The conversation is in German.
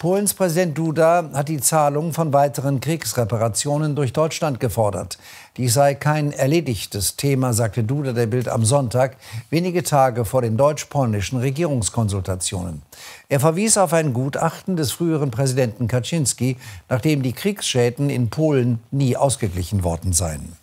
Polens Präsident Duda hat die Zahlung von weiteren Kriegsreparationen durch Deutschland gefordert. Dies sei kein erledigtes Thema, sagte Duda der Bild am Sonntag, wenige Tage vor den deutsch-polnischen Regierungskonsultationen. Er verwies auf ein Gutachten des früheren Präsidenten Kaczynski, nachdem die Kriegsschäden in Polen nie ausgeglichen worden seien.